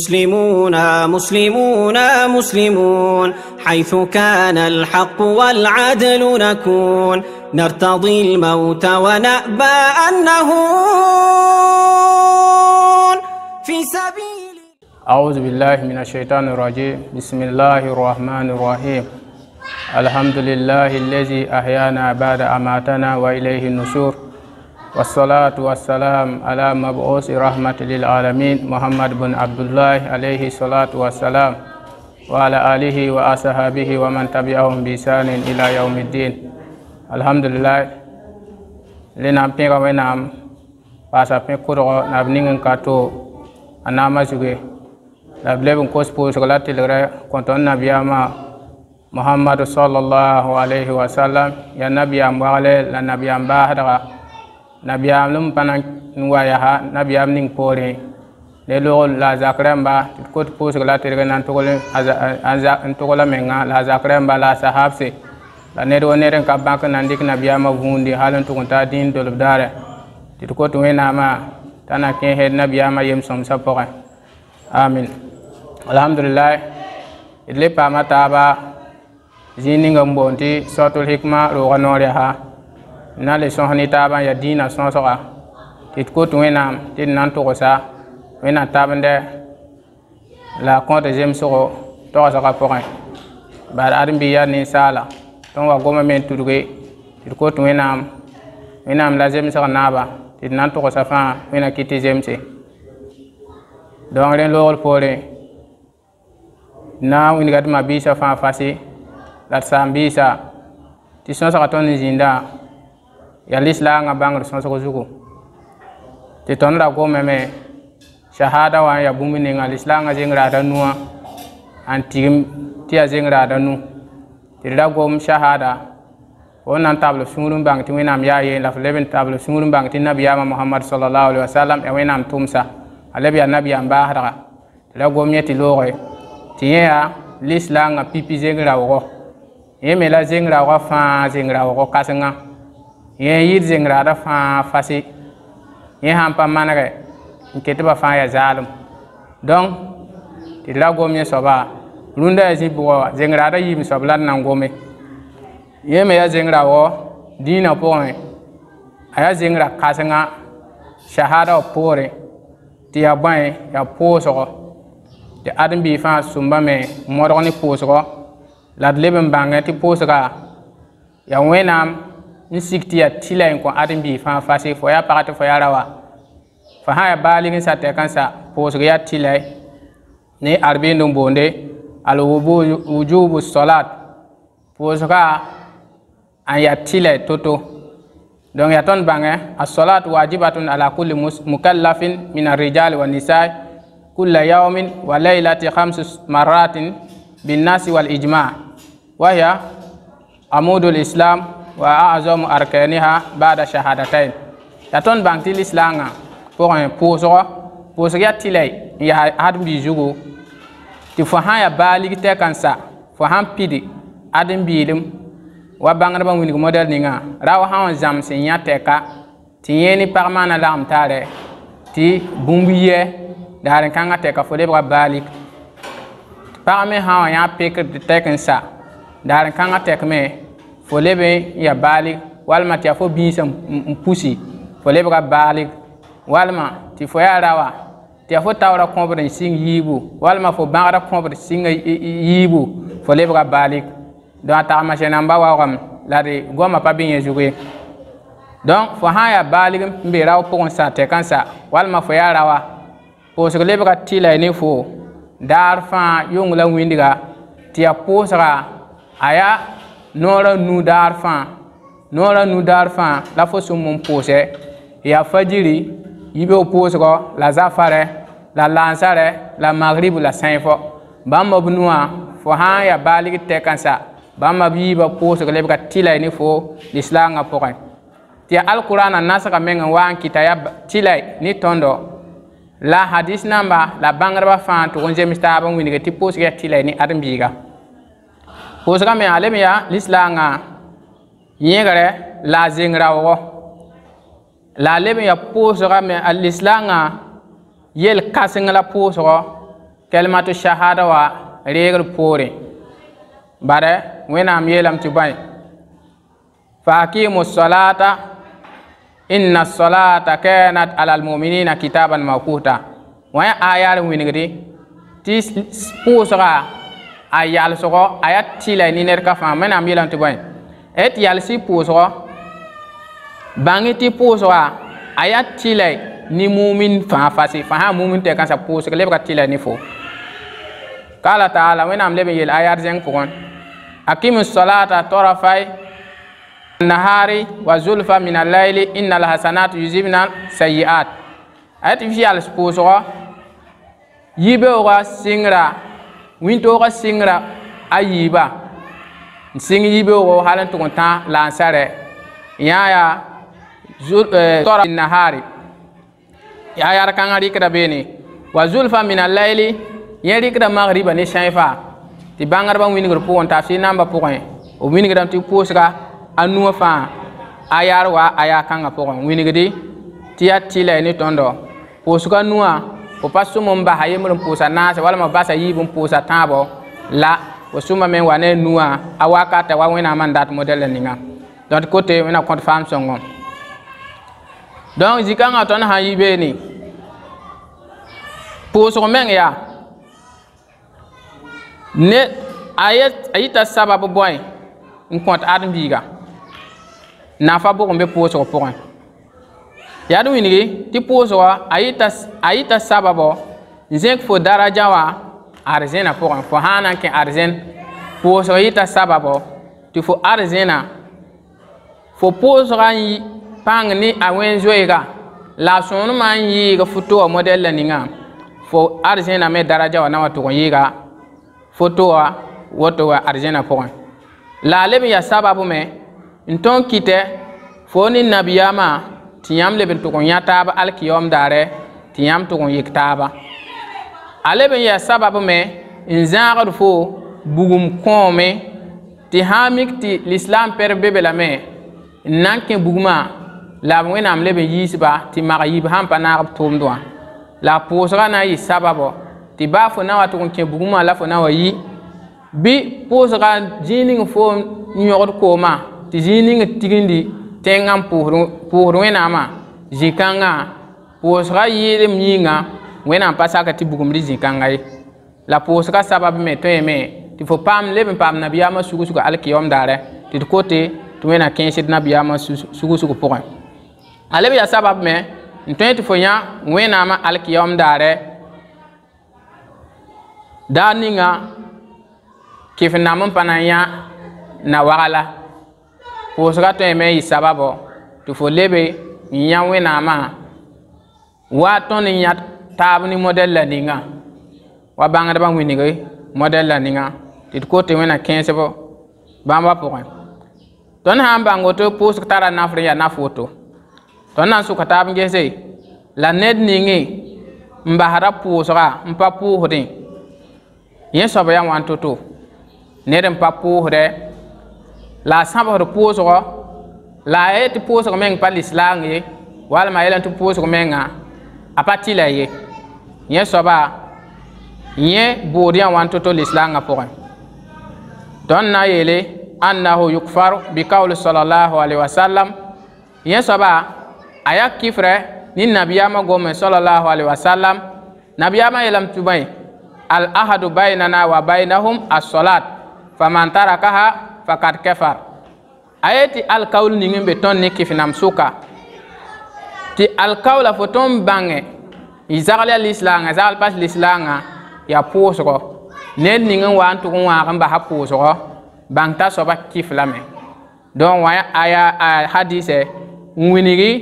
مسلمون مسلمون مسلمون حيث كان الحق والعدل نكون نرتضي الموت ونأبى أنه في سبيل أعوذ بالله من الشيطان الرجيم بسم الله الرحمن الرحيم الحمد لله الذي أحيانا بعد أماتنا وإليه النشور والصلاة والسلام على مبعوث رحمة للعالمين محمد بن عبد الله عليه الصلاة والسلام وعلى آله وأصحابه ومن تبعهم بإحسان إلى يوم الدين الحمد لله لنام بيغا ونام باسا بين كورو ناب نينغن كاتو أنام زوغي لاب لبن كوس بوس غلا تلغرا كنتون نبياما محمد صلى الله عليه وسلم يا نبي أم وغلي لنبي أم باهدغا nabiyaam pana nwayaha nabiyaam ning pore le lool la zakrmba kot posg la tirg na n togla menga la zakrmba la sahabse la ned wo ned n ka bãk na dɩk nabiyaamã vũundi hal n tʋg n ta dĩin dolb daarɛ tɩ d kot wẽnnaamã t'a na kẽesd nabiyaamã yem-sõmsã pʋgẽ amin alhamdulilah d le paama taaba zĩig ninga n boond tɩ sotl hikma rooga noor yaha na le sõs ne taabã yaa dĩinã sõsga tɩ d kot wẽnnaam tɩ d na n togsa wẽnna tabendɛ la a kõta zemsgo togsgã pʋgẽ bar ad n bɩ ninsaala tõnd wa goma me n tudge tɩ d kot wẽnnaam wẽnnaam la zemsg naaba tɩ d na n togsa fãa wẽna kɩ tɩ zemse dõng rẽ loogr poorẽ d na n wingã tɩ ma biisã fãa fase la d saam biisa tɩ sõsga tõnd n zĩnda ya lisla nga bangr sõsg zugu tɩ tõnd ra gomame shahada wã n ya bũmb ninga lisla nga zeng raada nuwã n tigim tɩ yaa zeng raada nu tɩ d ra shahada fo na n tabl sũur n bãng tɩ wẽnnaam yaa la fo leb n tabl sũur n bãng tɩ alaihi wasalam ya wẽnnaam tʋmsa a leb yaa nabiyaam baasdga tɩ ra gom yẽ tɩ lisla nga pipi zeng raoogo yẽ la zeng raoogã fãa zeng raoogo kãsengã yir zengra da fa fasi ye ham pa manare ke te ba fa ya zalum don ti la go mi so ba lunda ji bo zengra da yi mi so bla na go mi ye me ya zengra wo dina po mi aya zengra ka sanga shahada pore ti ya bai ya po so ko ti adin bi fa sumba me mo ro ni po so ko la le ben ti po so ka ya wenam n sig tɩ yaa tɩ la n kõ ad n bii fãa fase fo yaa pag tɩ fo yaa ra wa fo sã yaa baalg n sa tɛkãnsã pʋʋsg yaa tɩ la ne arbẽend n boonde al wujubu solat pʋʋsga n yaa tɩ la to donc yaa tõnd bãngẽ a solat wajibatun ala kulli mukallafin min arrijali wa nisai kulla yaumin wa lailati hamsu maratin binnasi walijma wahiya amudu Islam wa azam arkaniha ba'da shahadatayn ya ton bang ti lislanga pour un poso poso ya tilay ya hadum bi jugo ti fo ha ya bali te kansa fo han pidi adam bilim wa bangar ban wini model ninga raw ha on jam sin ya teka ti yeni parmana lam tare ti bumbiye darin kanga teka fo de balik parame ha ya pekr de tekansa darin kanga tekme fo lebe ya baalik walma ti a fo biisã n pusi fo lebga baalik walma tɩ fo yaa rawa tɩ a fo taoora kõbr n sɩng yiibu walma fo bãgra kõbr sɩnga yiibu fo lebga baalik dõn a tagma sẽnãmba waoogame la d goamã pa bẽ yẽ zug ye donc fo sã n yaa baalig n be rao pʋgẽ sã tɛkãnsa walma fo yaa rawa pʋʋsg lebga tɩ la ne fo daar fãa yʋng la wĩndga tɩ yaa pʋʋsga a yaa nora nu daar fãa nora nu daar fãa la fo sũm n pʋʋsɛ yaa fajiri yi be pʋʋsgɔ la zafarɛ la laansarɛ la magrib la sãefɔ bãmba b nuã fo sãn yaa baalg tɛkãnsa bãmba b yiiba pʋʋsg lebga tɩla ne fo lislaangã pʋgẽ tɩ ya alkʋraanã nasga meng n wa n kɩta ya tɩla ne tõndɔ la hadis namba la bãngdbã fãa tʋg n zems taab n wing tɩ pʋʋsg yaa tɩla ne ad-biiga pʋʋsga me a leb yaa lislaangã yẽgrɛ la a zeng raoogɔ la a leb n yaa pʋʋsga me a lislaangã yel kãseng la pʋʋsgɔ kɛlmatu shahada wa reegr poore bare wẽnnaam yeelame tɩ bãe fa aqimu solata inna solata kanat ala almuminina kitaban mawkuta wã yaa aayaar n wingdi tɩ pʋʋsga a yalsgo a yaa tɩ la a niner ka fãa wẽnnaam yeelame tɩ bõe d yalsi pʋʋsgɔ bãng tɩ pʋʋsga a yaa tɩ la ni mumin fãa fase fã sã mumin tɛ kãsa pʋʋsg lebga tɩ la ne fo قال تعالى وينام لبن يل آيات زين فقون أقيم الصلاة طرفي النهار وزلفا من الليل إن الحسنات يذهبن السيئات أتي في السبوسغا يبغى سينغرا wĩntoogã singra a yiiba n sɩng yiibeoogo hal lansare, yaya n tã lansarɛ yãa yaa eh, tɔra nahaari yaa yar kãngã rɩkda beene wa zulfa min alaili yẽ rɩkda magriba ne sẽnfa tɩ bãngdbã wingr pʋgẽ t'a b sɩd namba pʋgẽ b wingdame tɩ pʋʋsga a nuwã fãa a yaar wa a yaa kãngã pʋgẽ wingdi tɩ yaa tɩ la ne tõndo fo pa sũm n basa yembr n pʋʋsa naasẽ walama basa yiib n pʋʋsa tãabɔ la fo sũma me n wa ne nuã a wakata wa wẽnnaamã n dat modɛl la ninga dõnc kote wẽna kõt faam sõngo donc zikãngã tõnd sã n yi beene pʋʋsg meng yaa ne a yɩta sabab bõe n kõt ad n biiga nafa bʋg n be pʋʋsg pʋgẽ yadu winigi ti pʋʋsg wa a yɩ t'a sababɔ n zẽk fo daraja wa arzẽnã pʋgẽ fo sã n na n kẽ arzẽn pʋʋsg yɩ sababɔ tɩ fo arzẽnã fo pʋʋsga n pãng ne a wẽn zoeega la a sõonemã n yɩɩg foto wa modɛl la ningã fo arzẽnã me daraja wa na wa tʋg n yɩɩga foto wa woto wa arzẽnã pʋgẽ la a leb n yaa sabab me n tõnd kɩtɛ fo ne nabiyaamã tɩ yãmb leb n tʋg n yã taab alkiyoom daare tɩ yãmb tʋg n yik taaba a leb n yaa sabab me n zãagd fo bugum kõome tɩ sãn mik tɩ lislaam pɛr bebe lame n na n kẽ bugumã la b wẽnnaam leb n yiisba tɩ mag yiib sãn pa naag b tʋʋmd wã la a pʋʋsga na n yɩ sababo tɩ baa fo na wa tʋg n kẽ bugumã la fo na wa yi bɩ pʋʋsga zĩig ning fo n yõgd koomã tɩ zĩig ning tigindi tẽngã n pʋʋsd wẽnnaamã zĩ-kãngã pʋʋsga yɩɩlem yĩnga wẽnnaam pa saka tɩ bugumdi zĩ-kãngã ye la pʋʋsga sabab me tõeeme tɩ fo paam leb n paam nabiyaamã sugsg alkiyoom daarɛ tɩ d kote tɩ wẽna kẽesd nabiyaamã sugsg pʋgẽ a leb yaa sabab me n tõe tɩ fo yã wẽnnaamã alkiyoom daarɛ daa ninga kɩf nam n pa na n yã na waga la pʋʋsga tõe me n yɩ sababɔ tɩ fo lebe n yã wẽnnaamã waa tõnd n yã taab ne modɛl la ninga wa bãngdbã wingre modɛl la ninga tɩ d kote wẽna kẽesb bãmbã pʋgẽ tõnd sã n bãng woto pʋʋsg tara nafr n yaa naf na n sʋka taab gese la ned ninge n basda pʋʋsga n pa pʋʋsdẽ yẽ soab yaa wã n to ned n pa pʋʋsdɛ la e e a sãbsd pʋʋsgɔ la a yetɩ pʋʋsg meng pa lislaang ye walma a yɛl tɩ pʋʋsg menga a pa tɩ la ye yẽ soaba yẽ bood yã wa n to-to lislaangã pʋgẽ tõnd na n yeele annahu yukfar bikaul salallahu alaihi wasallam yẽ soaba a yaa kɩfrɛ ne nabiyaamã gome salallahu alaihi wasallam nabiyaamã yeelame tʋ bãe al ahadu bainana wa bainahum asolat faman tarakaha fakat kefar ayeti alkaul ningin be ton ni kifinam suka ti alkaula fo ton bange y zagle ya lislaaŋa zagl pas lislaaŋa yaa pʋʋsgɔ ned ning wa n tʋg n wãag n basa pʋʋsgɔ bãng t'a soaba kif lame donc wã a hadise, n winigi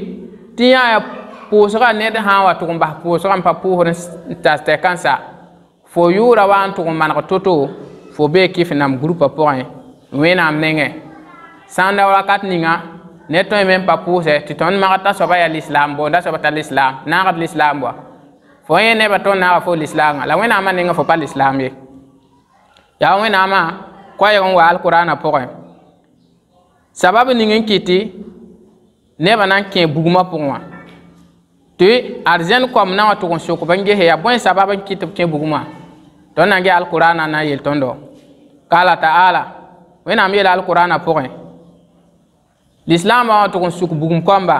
tɩ ya pʋʋsga ned sã n wa tʋg n bas pʋʋsgã n pa pʋʋsd n tas tɛ kãnsa fo yʋʋra wa n tʋg n maneg to fo bee kif grupa pʋgẽ wẽnnaam nengẽ sã n da wakat ninga ne tõe me n pa pʋʋsɛ tɩ tõnd mag t'a soaba yaa lislaam boonda soaba t'a lislaam naagd lislaam wa fo yẽ nebã tõnd naaga fo lislaamã la wẽnnaamã nengẽ fo pa lislaam ye yaa wẽnnaamã koɛɛg n wa alkʋraanã pʋgẽ sabab ning n kɩ tɩ nebã na n kẽ bugumã pʋgẽ wã tɩ ad zẽnd koam na wã tʋg n sʋkb n gese yaa bõe sabab n kɩ tɩ b kẽ bugumã tõnd na n ge alkʋraanã na n yel tõndo ka ala taala wẽnnaam yeela alkʋraanã pʋgẽ lislaamã wã tʋg n suk bugum kɔmba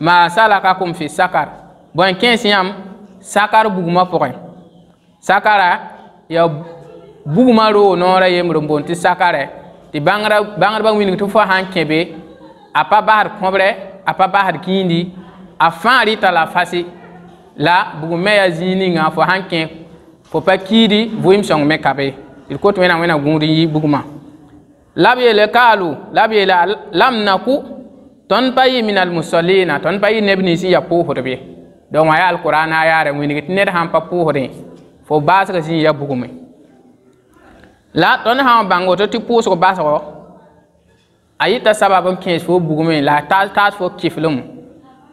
maa salakakum fi sakar bõe kẽes yãmb sakar bugumã pʋgẽ sakara yaa bugumã roo noorã yembre n boond tɩ sakarɛ e. tɩ bãngdbã wilg tɩ fo sãn kẽ be a pa basd kõbrɛ a pa basd kĩindi a fãa rɩta la fasi la bugum me yaa zĩig ninga fo sãn kẽ fo pa kiidi vɩɩm sõng me ka be d kot wẽna wẽna gũud n yɩ bugumã labyele kaalu labyele lam naku ton payi min al musallina ton payi nebni si ya puhur bi don waya al qur'an ayare winigi tinere han pa puhure fo basra si ya bugume la ton han bango to ti puso basro ayi ta sababun kins fo bugume la ta ta fo kiflum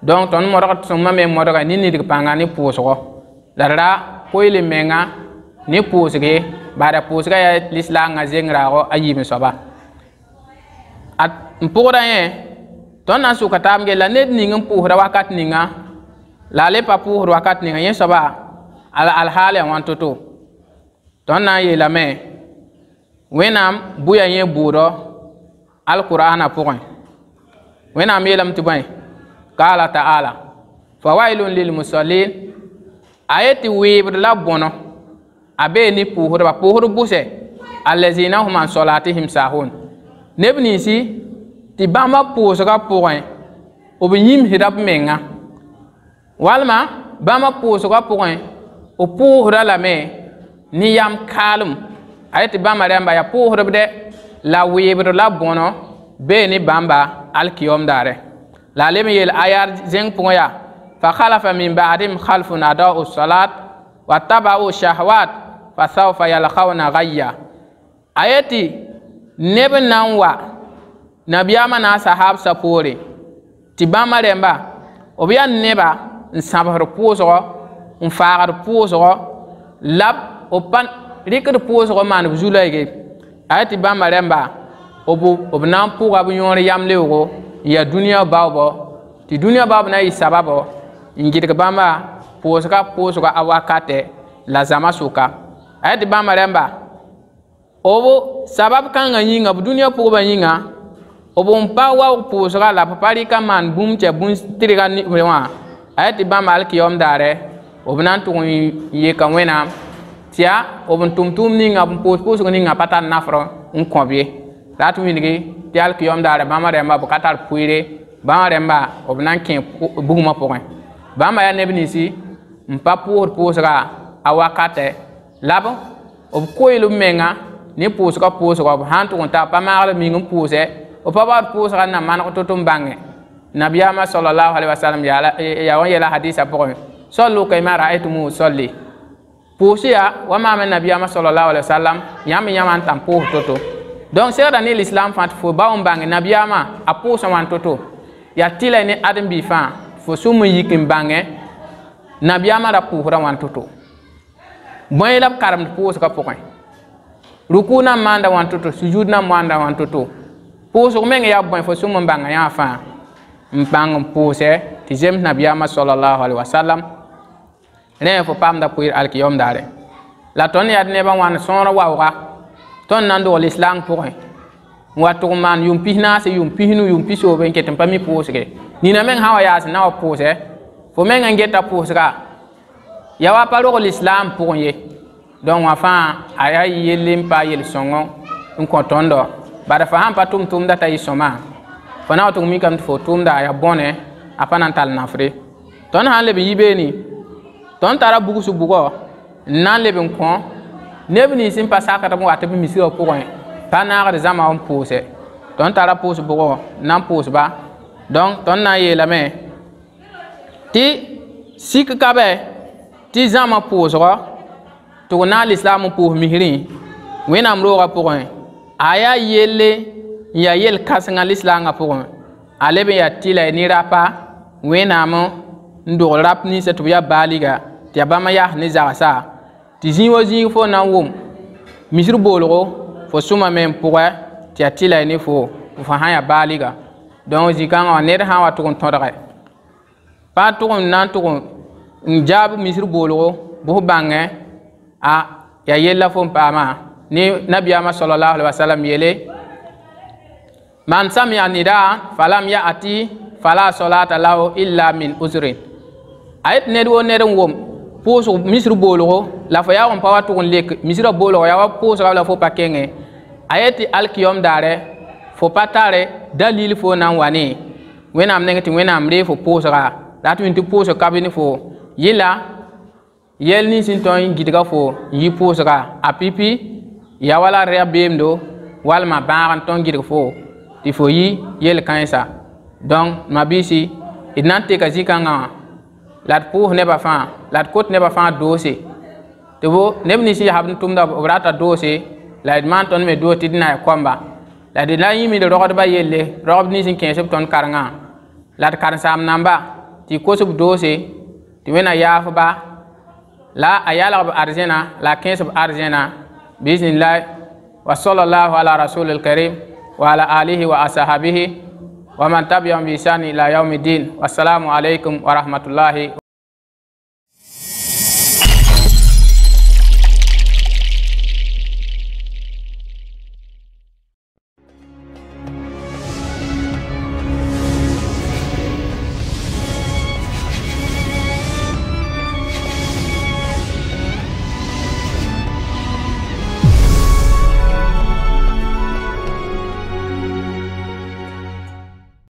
don ton moroga tumma me moroga ni ni dig panga ni puso la ra koyle menga ni pusge bara pusga ya lisla ngazengra go ayi mi soba n pʋgda yẽ tõnd na n sʋka taam gella ned ning n pʋʋsda wakat ninga la a le pa pʋʋsd wakat ninga yẽ soaba ala alhaal ya wãn to-to tõnd na n yeelame wẽnnaam bʋya yẽ bʋʋdɔ alkʋraanã pʋgẽ wẽnnaam yeelame tɩ bõe qaala taala fa wailun lilmusallin a ye tɩ wɩɩbd la bõnɔ a bee ne pʋʋsdba pʋʋsd bʋsɛ allazina hum an solatihim sahun neb ninsi tɩ bãmba pʋʋsga pʋgẽ b yĩmsda b menga walma bãmba pʋʋsga pʋgẽ b pʋʋsda lame ne yam kaalem a yetɩ bãmba rãmba yaa pʋʋsdbdɛ la weebd la bõno bee ne bãmba alkiyoom daare la a leb n yeel ayaar zẽng pʋgẽ yaa fa khalafa min ba'dihim khalfun adau salat wa tabau shahwat fa saufa yalkawna gaya a yetɩ neb n na n wa nabiyaama na a sahaabsa poore tɩ bãmba rẽmba b yaa neba n sãbsd pʋʋsgɔ n faagd pʋʋsgɔ la b pa rɩkd pʋʋsgɔ maan b zu-laege a tɩ bãmba rẽmba b na n pʋga b yõor yam leoogo n yaa dũniyã baoobɔ tɩ dũniyã baoob na n yɩ sababɔ n gɩdg bãmba pʋʋsga pʋʋsgɔ a wakatɛ la zãma soka a tɩ bãmba rẽmba b sabab kãngã yĩnga b dũniyã pʋgbã yĩnga b n pa waoog pʋʋsga la b pa rɩka maan bũmb tɩ bũmb tɩrga wã a yaa tɩ bãmb alkiyaom daare b na n tʋg n yɩka wẽnnaam tɩ yaa b n tʋm tʋʋm ninga b n pʋʋs pʋʋsg ninga pa tar nafr n kõb ye la tɩ wilgi tɩ alkiyaom daare bãmbã rẽmba b ka tar pʋɩre bãmbã rẽmba b na n kẽ bugumã pʋgẽ bãmba yaa neb ninsi n pa pʋʋsd pʋʋsga a wakate la b b menga ne pʋʋsga pʋʋsga b sãn tʋg n tag pa maagd ming n pʋʋsɛ b pa baod pʋʋsga na maneg tʋ tʋ n nabiyaama salallahu alaihi wasallam ya wa yɛla hadiisã pʋgẽ sallu kayma ra'aytumu usalli pʋʋsɩ yaa wa maame nabiyaama salallahu alaihi wasallam yãmb yãmã n tãn pʋʋs to-to donc segda ne lislam fãa tɩ fo ba n bãnge nabiyaamã a pʋʋsã wã n to-to yaa tɩ la ne adem-bi fãa fo sũm n yik n bãnge nabiyaamã ra pʋʋsda wã n to bõe la b karemd pʋʋsga pʋgẽ ruku na manda wan toto sujud na manda wan toto poso ko menga yabba fo sumo mbanga ya fa mbanga mpose ti jem na biya ma sallallahu alaihi wasallam ne fo pam da kuir alkiyom dare la ton ya ne ban wan sonro wa wa ton nan do l'islam pour en wa to man yum pihna se yum pihnu yum piso ben ke tan pami poso ke ni na men hawa ya se na wa poso fo menga ngeta poso ka ya wa paro l'islam pour en donc wã fãa a yaa yelle n paa yel-sõngo n kõ tõndo bara fa sãn pa tʋm-tʋʋmda t'a yɩ-sõma fo na wa tʋg mikame tɩ fo tʋʋmda a yaa bõne a pa na n tall nafre tõnd sãn leb n yɩ beene tõnd tara bugs bugɔ n na n leb n kõ neb nins n pa sakd n wa tɩ b misirã pʋgẽ pa naagd zãma n pʋʋse tõnd tara pʋʋs bugɔ n na n pʋʋsba donc tõnd na n yeelame tɩ sik ka bɛ tɩ zãma pʋʋsgɔ tɩ g na n lislaam n pʋʋs misrẽ wẽnnaam roogã pʋgẽ a yaa yelle n yaa yel-kãsengã lislaangã pʋgẽ a leb n yaa tɩ la ne rapa wẽnnaam n dogl rap ninsã tɩ b yaa baaliga tɩ yaa bãmb yaas ne zagsa tɩ zĩig wa zĩig fo na n wʋm misr boolgo fo sũma me n pʋgɛ tɩ yaa tɩ la ne fo fo fã sã yaa baaliga donc zĩ-kãngã wã ned sã n wa tʋg n tõdge paa tʋg n na n tʋg n jaab misr boolgo bf bãngẽ a ya yella fo paama ni nabiyama sallallahu alaihi wasallam yele man samia nida falam ya ati fala solata lahu illa min uzrin ayet ned wo ned wom pʋʋsg misr boolgo la fo yaa wõn pa wa tʋg n lek misrã boolgo yaa wa pʋʋsga la fo pa kẽngẽ a ye tɩ alkiyom daare fo pa tare dalil fo na n wa ne wẽnnaam neng tɩ wẽnnaam ree fo pʋʋsga la tɩ wẽn tɩ pʋʋsg ka bɩ ne fo yɩla yel ni sin tõe n gidga fo n yi pʋʋsga a pipi ya wala rɛg beemdo walma bãag n tõnd gidg fo tɩ fo yi yel-kãensa donc mabiisi d na n teka zi-kãngã wã la d pʋʋs nebã fãa la d kot nebã fãa doose tɩ bo neb nins yasb n tʋmda b rata doose la d maan tõnd me doos tɩ d na ya kɔmba la d la yĩmd rogdbã yelle rogb nins n kẽesb tõnd karengã la d karensaam namba tɩ y kosb doose tɩ wẽna yaafba لا أيالا بأرزينا لا كنس بأرزينا بإذن الله وصلى الله على رسول الكريم وعلى آله وأصحابه ومن تبعهم بإحسان إلى يوم الدين والسلام عليكم ورحمة الله